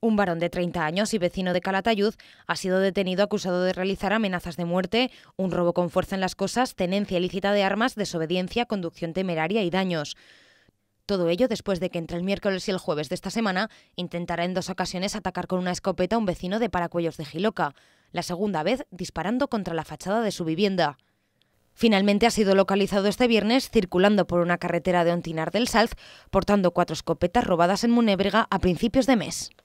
Un varón de 30 años y vecino de Calatayud ha sido detenido acusado de realizar amenazas de muerte, un robo con fuerza en las cosas, tenencia ilícita de armas, desobediencia, conducción temeraria y daños. Todo ello después de que entre el miércoles y el jueves de esta semana intentara en dos ocasiones atacar con una escopeta a un vecino de Paracuellos de Giloca, la segunda vez disparando contra la fachada de su vivienda. Finalmente ha sido localizado este viernes circulando por una carretera de Ontinar del Salz, portando cuatro escopetas robadas en Munébrega a principios de mes.